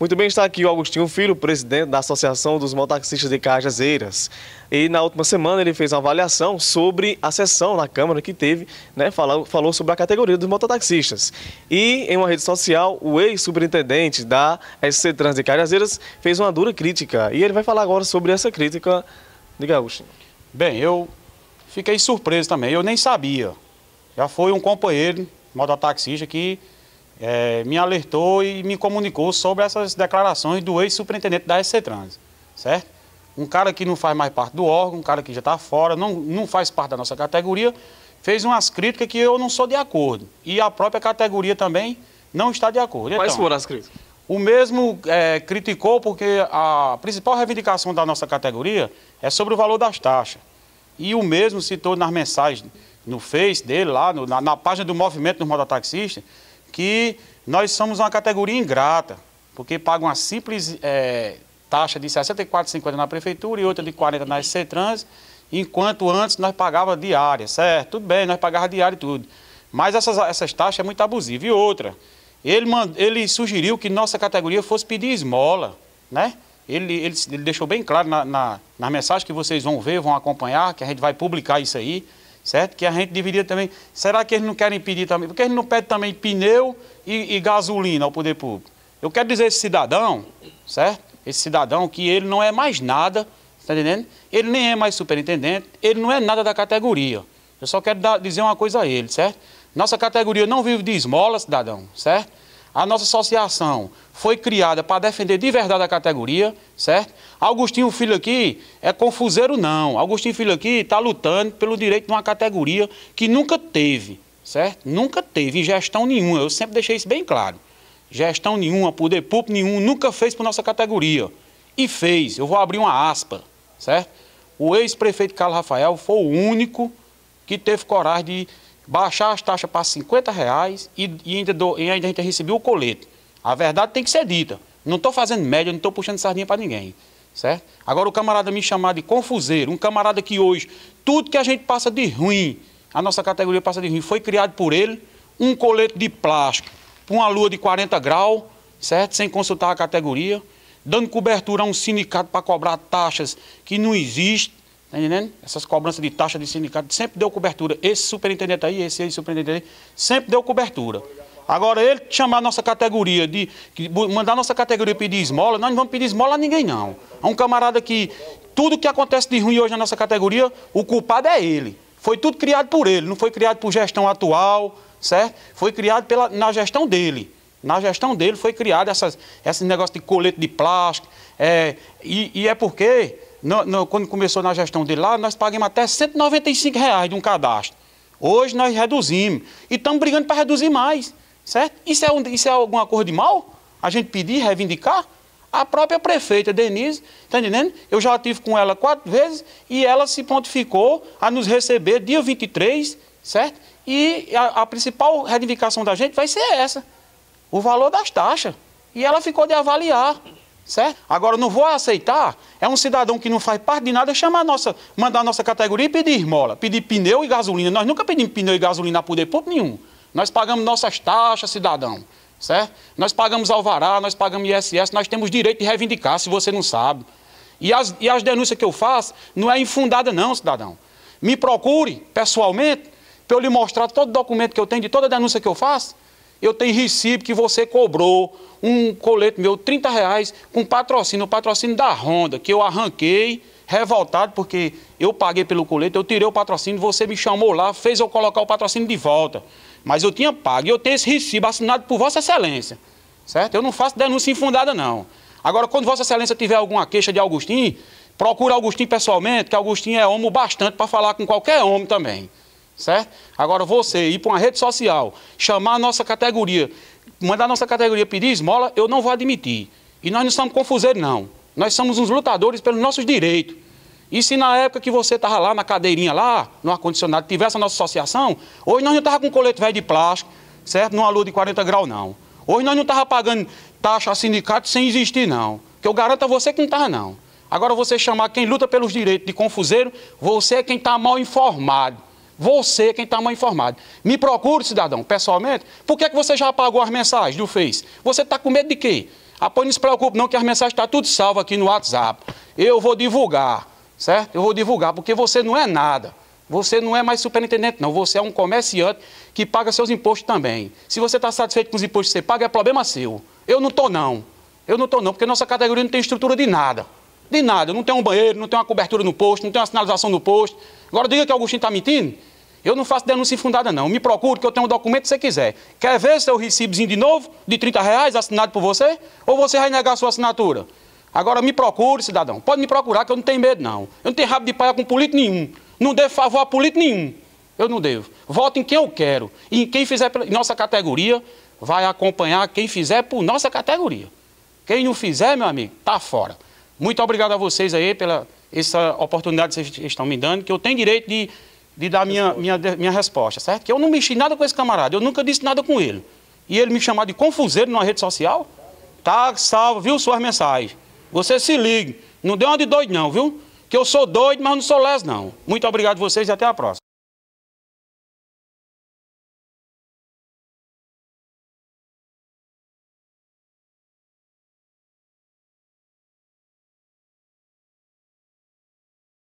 Muito bem, está aqui o Agostinho Filho, presidente da Associação dos Mototaxistas de Cajazeiras. E na última semana ele fez uma avaliação sobre a sessão na Câmara que teve, né, falou, falou sobre a categoria dos mototaxistas. E em uma rede social, o ex-superintendente da SC Trans de Cajazeiras fez uma dura crítica. E ele vai falar agora sobre essa crítica de Agostinho. Bem, eu fiquei surpreso também, eu nem sabia. Já foi um companheiro mototaxista que é, me alertou e me comunicou sobre essas declarações do ex-superintendente da Trans, certo? Um cara que não faz mais parte do órgão, um cara que já está fora, não, não faz parte da nossa categoria, fez umas críticas que eu não sou de acordo. E a própria categoria também não está de acordo. Quais então, foram as críticas? O mesmo é, criticou porque a principal reivindicação da nossa categoria é sobre o valor das taxas. E o mesmo citou nas mensagens no Face dele, lá no, na, na, página do Movimento Normal da Taxista, que nós somos uma categoria ingrata, porque paga uma simples é, taxa de 64,50 na prefeitura e outra de 40 nas Trans, enquanto antes nós pagava diária, certo? Tudo bem, nós pagava diária e tudo. Mas essas, essas taxas é muito abusiva. E outra, ele, mand... ele sugeriu que nossa categoria fosse pedir esmola, né? Ele, ele, ele deixou bem claro na, na, nas mensagens que vocês vão ver, vão acompanhar, que a gente vai publicar isso aí certo? Que a gente deveria também. Será que eles não querem pedir também? Porque eles não pedem também pneu e, e gasolina ao poder público. Eu quero dizer esse cidadão, certo? Esse cidadão que ele não é mais nada, está entendendo? Ele nem é mais superintendente, ele não é nada da categoria. Eu só quero dar, dizer uma coisa a ele, certo? Nossa categoria não vive de esmola, cidadão, certo? A nossa associação foi criada para defender de verdade a categoria, certo? Augustinho Filho aqui é confuseiro, não. Augustinho Filho aqui está lutando pelo direito de uma categoria que nunca teve, certo? Nunca teve gestão nenhuma. Eu sempre deixei isso bem claro. Gestão nenhuma, poder público nenhum, nunca fez para nossa categoria. E fez. Eu vou abrir uma aspa, certo? O ex-prefeito Carlos Rafael foi o único que teve coragem de baixar as taxas para 50 reais e, e ainda, do, e ainda a gente recebeu o colete. A verdade tem que ser dita. Não estou fazendo média, não estou puxando sardinha para ninguém. Certo? Agora o camarada me chamar de confuseiro, um camarada que hoje, tudo que a gente passa de ruim, a nossa categoria passa de ruim, foi criado por ele, um colete de plástico, uma lua de 40 graus, certo? Sem consultar a categoria, dando cobertura a um sindicato para cobrar taxas que não existe Tá entendendo? Essas cobranças de taxa de sindicato sempre deu cobertura. Esse superintendente aí, esse aí, superintendente aí, sempre deu cobertura. Agora, ele chamar a nossa categoria, de, mandar a nossa categoria pedir esmola, nós não vamos pedir esmola a ninguém, não. A um camarada que tudo que acontece de ruim hoje na nossa categoria, o culpado é ele. Foi tudo criado por ele, não foi criado por gestão atual, certo? Foi criado pela, na gestão dele. Na gestão dele foi criado essas, esse negócio de colete de plástico. É, e, e é porque no, no, quando começou na gestão de lá, nós pagamos até 195 reais de um cadastro. Hoje nós reduzimos. E estamos brigando para reduzir mais. Certo? Isso é, um, isso é alguma coisa de mal? A gente pedir, reivindicar? A própria prefeita Denise, está entendendo? Eu já tive com ela quatro vezes e ela se pontificou a nos receber dia 23, certo? E a, a principal reivindicação da gente vai ser essa: o valor das taxas. E ela ficou de avaliar. Certo? Agora, não vou aceitar é um cidadão que não faz parte de nada chamar nossa, mandar a nossa categoria e pedir esmola, pedir pneu e gasolina. Nós nunca pedimos pneu e gasolina a poder público nenhum. Nós pagamos nossas taxas, cidadão. Certo? Nós pagamos alvará, nós pagamos ISS, nós temos direito de reivindicar, se você não sabe. E as, e as denúncias que eu faço não é infundada, não, cidadão. Me procure pessoalmente para eu lhe mostrar todo o documento que eu tenho de toda denúncia que eu faço eu tenho recibo que você cobrou um colete meu, 30 reais, com patrocínio, o patrocínio da Honda, que eu arranquei, revoltado, porque eu paguei pelo colete, eu tirei o patrocínio, você me chamou lá, fez eu colocar o patrocínio de volta. Mas eu tinha pago, e eu tenho esse recibo assinado por Vossa Excelência, certo? Eu não faço denúncia infundada, não. Agora, quando Vossa Excelência tiver alguma queixa de Augustinho, procura Augustinho pessoalmente, que Augustinho é homem bastante para falar com qualquer homem também certo? Agora você ir para uma rede social, chamar a nossa categoria, mandar a nossa categoria pedir esmola, eu não vou admitir. E nós não somos confuseiros, não. Nós somos uns lutadores pelos nossos direitos. E se na época que você estava lá na cadeirinha, lá, no ar-condicionado, tivesse a nossa associação, hoje nós não estávamos com colete velho de plástico, certo? Numa lua de 40 graus, não. Hoje nós não estávamos pagando taxa a sindicato sem existir, não. Que eu garanto a você que não estava, não. Agora você chamar quem luta pelos direitos de confuseiro, você é quem está mal informado. Você quem está mal informado. Me procure, cidadão, pessoalmente. Por que, é que você já apagou as mensagens do Face? Você está com medo de quê? Apoio, ah, não se preocupe, não, que as mensagens estão tá tudo salvo aqui no WhatsApp. Eu vou divulgar, certo? Eu vou divulgar, porque você não é nada. Você não é mais superintendente, não. Você é um comerciante que paga seus impostos também. Se você está satisfeito com os impostos que você paga, é problema seu. Eu não estou, não. Eu não estou, não, porque nossa categoria não tem estrutura de nada. De nada. Não tem um banheiro, não tem uma cobertura no posto, não tem uma sinalização no posto. Agora diga que o Agostinho está mentindo. Eu não faço denúncia infundada, não. Me procure, que eu tenho um documento que você quiser. Quer ver seu recibozinho de novo, de 30 reais, assinado por você? Ou você vai negar sua assinatura? Agora me procure, cidadão. Pode me procurar, que eu não tenho medo, não. Eu não tenho rabo de paia com político nenhum. Não devo favor a político nenhum. Eu não devo. Voto em quem eu quero. E quem fizer pela nossa categoria, vai acompanhar quem fizer por nossa categoria. Quem não fizer, meu amigo, tá fora. Muito obrigado a vocês aí pela essa oportunidade que vocês estão me dando, que eu tenho direito de de dar minha, minha, minha resposta, certo? Que eu não mexi nada com esse camarada, eu nunca disse nada com ele. E ele me chamar de confuseiro numa rede social? Tá salvo, viu, suas mensagens. Você se ligue, não deu uma de doido não, viu? Que eu sou doido, mas não sou les não. Muito obrigado a vocês e até a próxima.